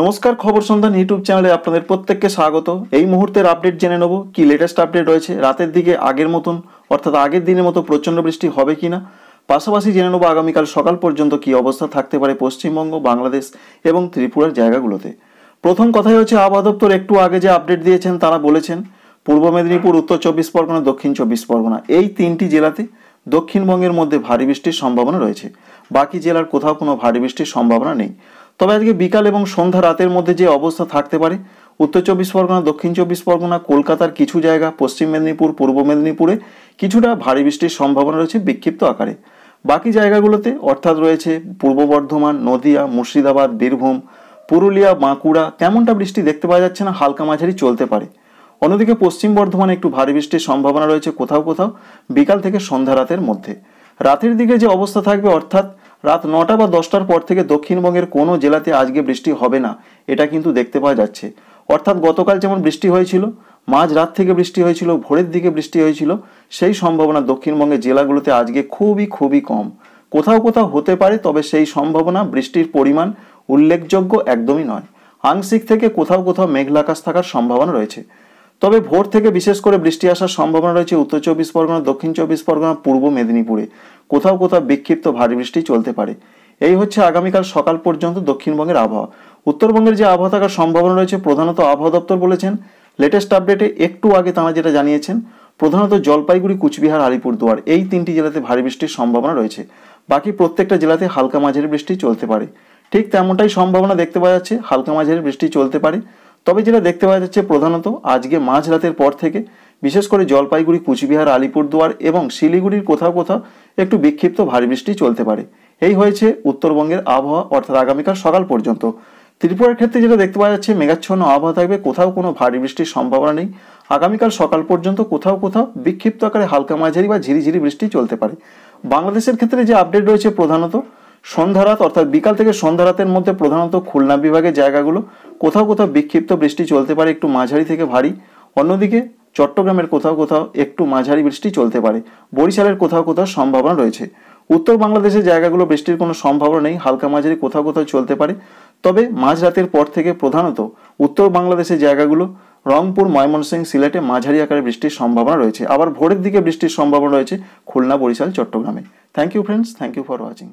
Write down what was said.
নমস্কার খবর সন্ধান ইউটিউব চ্যানেলে আপনাদের প্রত্যেককে স্বাগত এই মুহূর্তের আপডেট জেনে নেব কি লেটেস্ট আপডেট রয়েছে রাতের দিকে আগের মতন অর্থাৎ আগের দিনের মতো প্রচণ্ড বৃষ্টি হবে কি না পাশাপাশি জেনে নেব আগামীকাল সকাল পর্যন্ত কি অবস্থা থাকতে পারে পশ্চিমবঙ্গ বাংলাদেশ এবং ত্রিপুরার জায়গাগুলোতে প্রথম কথাই হচ্ছে আবহাওয়া দপ্তর একটু আগে যে আপডেট দিয়েছেন তারা বলেছেন পূর্ব মেদিনীপুর উত্তর চব্বিশ পরগনা দক্ষিণ চব্বিশ পরগনা এই তিনটি জেলাতে দক্ষিণবঙ্গের মধ্যে ভারী বৃষ্টির সম্ভাবনা রয়েছে বাকি জেলার কোথাও কোনো ভারী বৃষ্টির সম্ভাবনা নেই তবে আজকে বিকাল এবং সন্ধ্যা রাতের মধ্যে যে অবস্থা থাকতে পারে উত্তর চব্বিশ পরগনা দক্ষিণ চব্বিশ পরগনা কলকাতার কিছু জায়গা পশ্চিম মেদিনীপুর পূর্ব মেদিনীপুরে কিছুটা ভারী বৃষ্টির সম্ভাবনা রয়েছে বিক্ষিপ্ত আকারে বাকি জায়গাগুলোতে অর্থাৎ রয়েছে পূর্ব বর্ধমান নদিয়া মুর্শিদাবাদ বীরভূম পুরুলিয়া বাঁকুড়া তেমনটা বৃষ্টি দেখতে পাওয়া যাচ্ছে না হালকা মাঝারি চলতে পারে অন্যদিকে পশ্চিম বর্ধমানে একটু ভারী বৃষ্টির সম্ভাবনা রয়েছে কোথাও কোথাও বিকাল থেকে সন্ধ্যা রাতের মধ্যে রাতের দিকে যে অবস্থা থাকবে অর্থাৎ রাত নটা বা দশটার পর থেকে দক্ষিণবঙ্গের কোনো জেলাতে আজকে বৃষ্টি হবে না এটা কিন্তু দেখতে পাওয়া যাচ্ছে অর্থাৎ গতকাল যেমন বৃষ্টি হয়েছিল মাঝ রাত থেকে বৃষ্টি হয়েছিল ভোরের দিকে বৃষ্টি হয়েছিল সেই সম্ভাবনা দক্ষিণবঙ্গের জেলাগুলোতে আজকে খুবই খুবই কম কোথাও কোথাও হতে পারে তবে সেই সম্ভাবনা বৃষ্টির পরিমাণ উল্লেখযোগ্য একদমই নয় আংশিক থেকে কোথাও কোথাও মেঘলাকাশ থাকার সম্ভাবনা রয়েছে তবে ভোর থেকে বিশেষ করে বৃষ্টি আসার সম্ভাবনা রয়েছে উত্তর চব্বিশ পরগনা দক্ষিণ চব্বিশ পরগনা পূর্ব মেদিনীপুরে কোথাও কোথাও বিক্ষিপ্ত ভারী বৃষ্টি চলতে পারে এই হচ্ছে আগামীকাল সকাল পর্যন্ত দক্ষিণবঙ্গের আবহাওয়া উত্তরবঙ্গের যে আবহাওয়া থাকার সম্ভাবনা রয়েছে প্রধানত আবহাওয়া দপ্তর বলেছেন লেটেস্ট আপডেটে একটু আগে তাঁরা যেটা জানিয়েছেন প্রধানত জলপাইগুড়ি কুচবিহার আলিপুরদুয়ার এই তিনটি জেলাতে ভারী বৃষ্টির সম্ভাবনা রয়েছে বাকি প্রত্যেকটা জেলাতে হালকা মাঝারি বৃষ্টি চলতে পারে ঠিক তেমনটাই সম্ভাবনা দেখতে পাওয়া যাচ্ছে হালকা মাঝারি বৃষ্টি চলতে পারে তবে যেটা দেখতে পাওয়া যাচ্ছে প্রধানত আজকে মাঝ রাতের পর থেকে বিশেষ করে জলপাইগুড়ি কুচবিহার আলিপুরদুয়ার এবং শিলিগুড়ির কোথাও কোথাও একটু বিক্ষিপ্ত ভারী বৃষ্টি চলতে পারে এই হয়েছে উত্তরবঙ্গের আবহাওয়া অর্থাৎ আগামীকাল সকাল পর্যন্ত ত্রিপুরার ক্ষেত্রে যেটা দেখতে পাওয়া যাচ্ছে মেঘাচ্ছন্ন আবহাওয়া থাকবে কোথাও কোনো ভারী বৃষ্টির সম্ভাবনা নেই আগামীকাল সকাল পর্যন্ত কোথাও কোথাও বিক্ষিপ্ত আকারে হালকা মাঝারি বা ঝিরিঝিরি বৃষ্টি চলতে পারে বাংলাদেশের ক্ষেত্রে যে আপডেট রয়েছে প্রধানত সন্ধ্যারাত অর্থাৎ বিকাল থেকে সন্ধ্যারাতের মধ্যে প্রধানত খুলনা বিভাগের জায়গাগুলো কোথাও কোথাও বিক্ষিপ্ত বৃষ্টি চলতে পারে একটু মাঝারি থেকে ভারী অন্যদিকে চট্টগ্রামের কোথাও কোথাও একটু মাঝারি বৃষ্টি চলতে পারে বরিশালের কোথাও কোথাও সম্ভাবনা রয়েছে উত্তর বাংলাদেশের জায়গাগুলো বৃষ্টির কোনো সম্ভাবনা নেই হালকা মাঝারি কোথাও কোথাও চলতে পারে তবে মাঝরাতের পর থেকে প্রধানত উত্তর বাংলাদেশের জায়গাগুলো রংপুর ময়মনসিংহ সিলেটে মাঝারি আকারে বৃষ্টির সম্ভাবনা রয়েছে আবার ভোরের দিকে বৃষ্টির সম্ভাবনা রয়েছে খুলনা বরিশাল চট্টগ্রামে thank you friends thank you for watching